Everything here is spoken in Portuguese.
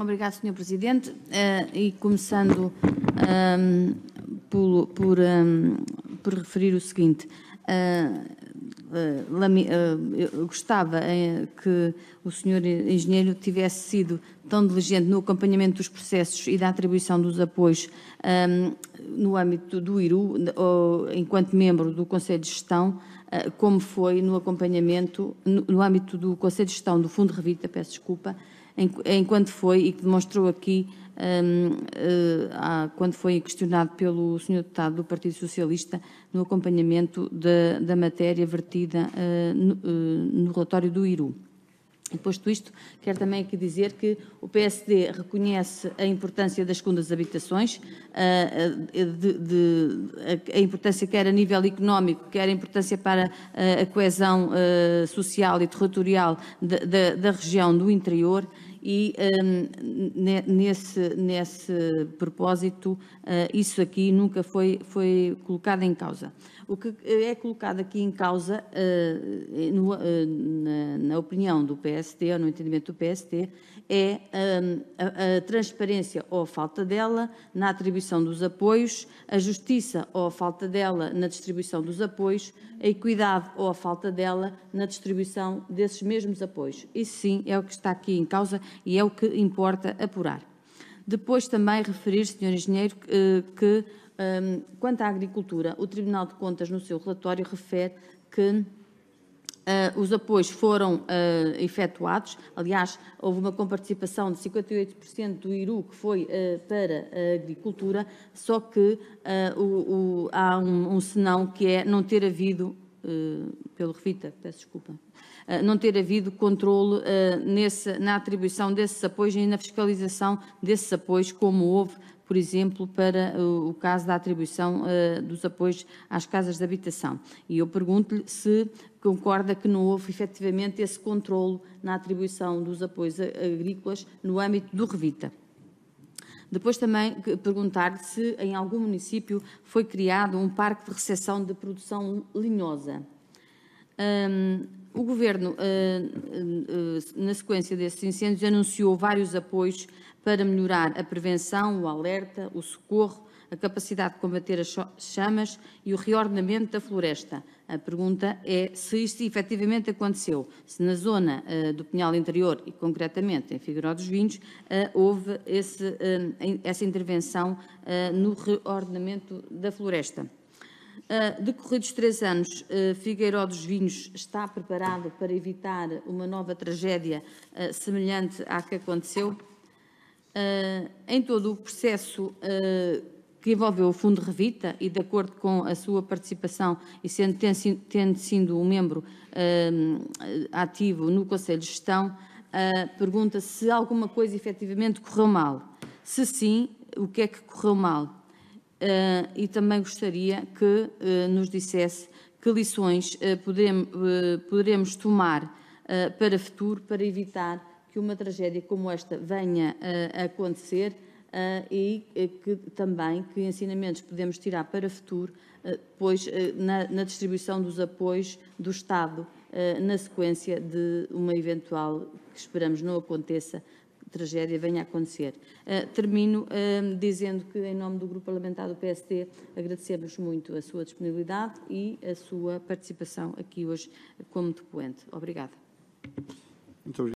Obrigada, Sr. Presidente. Uh, e começando um, ehm, por, por, um, ehm, por, referir o seguinte. Uh, eu gostava que o senhor engenheiro tivesse sido tão diligente no acompanhamento dos processos e da atribuição dos apoios ehm, no âmbito do IRU, enquanto membro do Conselho de Gestão, como foi no acompanhamento, no, âmbito do Conselho de Gestão do Fundo Revita, peço desculpa, enquanto foi e que demonstrou aqui hum, eh, quando foi questionado pelo Sr. Deputado do Partido Socialista no acompanhamento da, da matéria vertida eh, no, eh, no relatório do IRU. E posto isto, quero também aqui dizer que o PSD reconhece a importância das segundas habitações, a importância quer a nível económico, quer a importância para a coesão social e territorial da região do interior e um, nesse, nesse propósito uh, isso aqui nunca foi, foi colocado em causa. O que é colocado aqui em causa, uh, no, uh, na, na, opinião do PST, ou no entendimento do PST, é um, a, a transparência ou a falta dela na atribuição dos apoios, a justiça ou a falta dela na distribuição dos apoios, a equidade ou a falta dela na distribuição desses mesmos apoios. Isso sim é o que está aqui em causa e é o que importa apurar. Depois também referir, Sr. Engenheiro, que eh, ehm, quanto à agricultura, o Tribunal de Contas no seu relatório refere que Uh, os apoios foram uh, efetuados, aliás, houve uma comparticipação de 58% do IRU que foi uh, para a agricultura, só que o, o, há um, um senão que é não ter havido eh, pelo Revita, peço desculpa, eh, não ter havido controle eh, nessa, na atribuição desses apoios e na fiscalização desses apoios, como houve, por exemplo, para o caso da atribuição dos apoios às casas de habitação. E eu pergunto-lhe se concorda que não houve efetivamente esse controle na atribuição dos apoios agrícolas no âmbito do Revita. Depois também perguntar se em algum município foi criado um parque de recepção de produção linhosa. Um, o Governo, hum, hum, na sequência desses incêndios, anunciou vários apoios para melhorar a prevenção, o alerta, o socorro a capacidade de combater as chamas e o reordenamento da floresta. A pergunta é se isto efetivamente aconteceu, se na zona uh, do Pinhal Interior e concretamente em Figueiredo dos Vinhos uh, houve esse, uh, essa intervenção no reordenamento da floresta. Uh, decorridos três anos, uh, Figueiró dos Vinhos está preparado para evitar uma nova tragédia uh, semelhante à que aconteceu? Uh, em todo o processo que envolveu o Fundo Revita e, de acordo com a sua participação e sendo, tendo sido um membro uh, ativo no Conselho de Gestão, uh, pergunta -se, alguma coisa efetivamente correu mal. Se sim, o que é que correu mal? Uh, e também gostaria que hum, nos dissesse que lições podemos, poderemos tomar para futuro para evitar que uma tragédia como esta venha a acontecer Uh, e eh, que, também que ensinamentos podemos tirar para o futuro, uh, pois uh, na, na, distribuição dos apoios do Estado, ah, na sequência de uma eventual, que esperamos não aconteça, tragédia venha a acontecer. termino dizendo que, em nome do Grupo Parlamentar do PST agradecemos muito a sua disponibilidade e a sua participação aqui hoje como depoente. Obrigada. Muito obrigado.